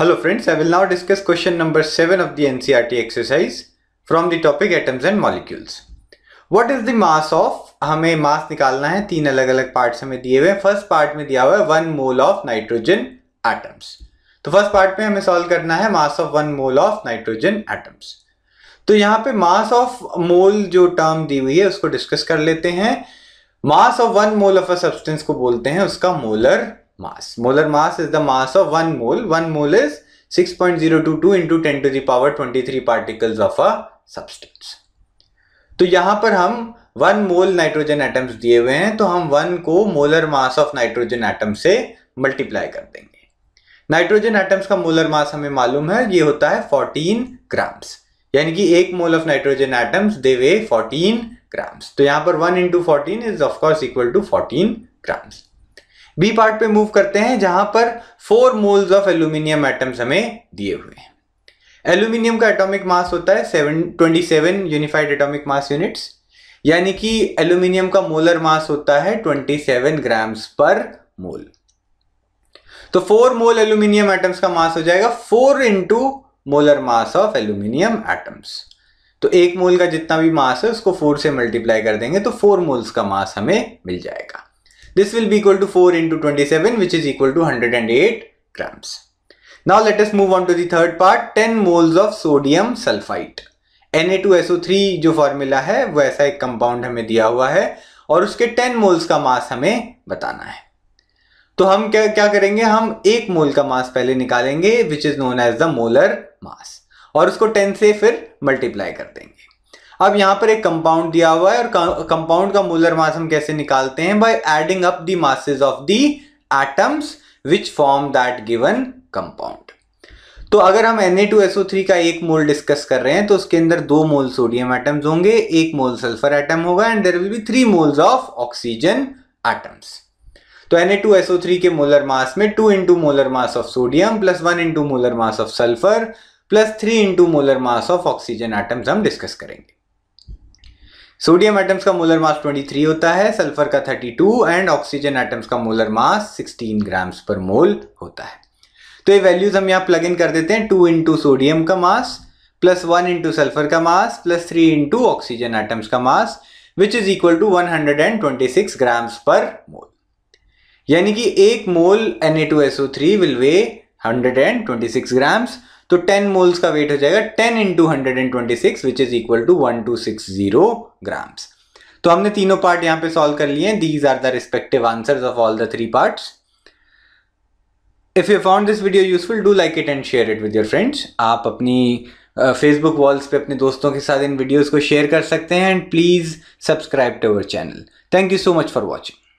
Hello friends, I will now discuss question number 7 of the NCRT e exercise from the topic atoms and molecules. What is the mass of? हमें मास निकालना है तीन अलग अलग part हमें दिए हुए फर्स्ट पार्ट में दिया हुआ है one mole of nitrogen atoms तो फर्स्ट पार्ट में हमें सॉल्व करना है mass of one mole of nitrogen atoms तो यहाँ पे मास ऑफ मोल जो टर्म दी हुई है उसको डिस्कस कर लेते हैं mass of one mole of a substance को बोलते हैं उसका molar mass. Molar mass is the mass of 1 mole. 1 mole is 6.022 into 10 to the power 23 particles of a substance. तो यहां पर हम वन मोल नाइट्रोजन एटम्स दिए हुए हैं तो हम वन को molar mass of nitrogen atom से मल्टीप्लाई कर देंगे नाइट्रोजन एटम्स का मोलर मास हमें मालूम है ये होता है 14 ग्राम्स यानी कि एक mole of nitrogen atoms they weigh 14 grams तो यहां पर one into fourteen is of course equal to 14 grams B part पे मूव करते हैं जहां पर four moles of aluminium atoms हमें दिए हुए हैं एल्यूमिनियम का एटॉमिक मास होता है seven twenty seven unified atomic mass units यानी कि एल्यूमिनियम का मोलर मास होता है ट्वेंटी सेवन ग्राम्स पर मोल तो फोर मोल एल्यूमिनियम एटम्स का मास हो जाएगा four into molar mass of aluminium atoms तो एक मोल का जितना भी मास है उसको फोर से मल्टीप्लाई कर देंगे तो फोर मोल्स का मास हमें मिल जाएगा This will be equal to 4 into 27 which is equal to 108 grams. Now let us move on to the third part 10 moles of sodium sulphite Na2SO3 जो फॉर्मूला है वो ऐसा एक कंपाउंड हमें दिया हुआ है और उसके 10 मोल्स का मास हमें बताना है तो हम क्या क्या करेंगे हम एक मोल का मास पहले निकालेंगे which is known as the molar mass और उसको 10 से फिर मल्टीप्लाई कर देंगे अब यहाँ पर एक कंपाउंड दिया हुआ है और कंपाउंड का मोलर मास हम कैसे निकालते हैं by adding up the masses of the atoms which form that given compound तो अगर हम Na2SO3 का एक मोल डिस्कस कर रहे हैं तो उसके अंदर दो मोल सोडियम एटम्स होंगे एक मोल सल्फर एटम होगा and there will be three moles of oxygen atoms तो Na2SO3 के मोलर मास में two into molar mass of sodium plus one into molar mass of sulphur plus three into molar mass of oxygen atoms हम discuss करेंगे sodium atoms का molar mass 23 होता है sulphur का 32 and oxygen atoms का molar mass 16 grams per mole होता है तो ये वैल्यूज हम यहाँ प्लग इन कर देते हैं टू इंटू सोडियम का mass plus one into sulphur का mass plus three into oxygen atoms का mass which is equal to 126 grams per mole यानी कि एक मोल Na2SO3 विल वे 126 ग्राम्स तो 10 मोल्स का वेट हो जाएगा 10 into hundred and twenty six which is equal to one two six zero grams तो हमने तीनों पार्ट यहां पे सॉल्व कर लिए हैं these are the respective answer of all the three part if you found this video useful do like it and share it with your friends आप अपनी फेसबुक uh, वॉल्स पे अपने दोस्तों के साथ इन वीडियोज को शेयर कर सकते हैं and please subscribe to our channel thank you so much for watching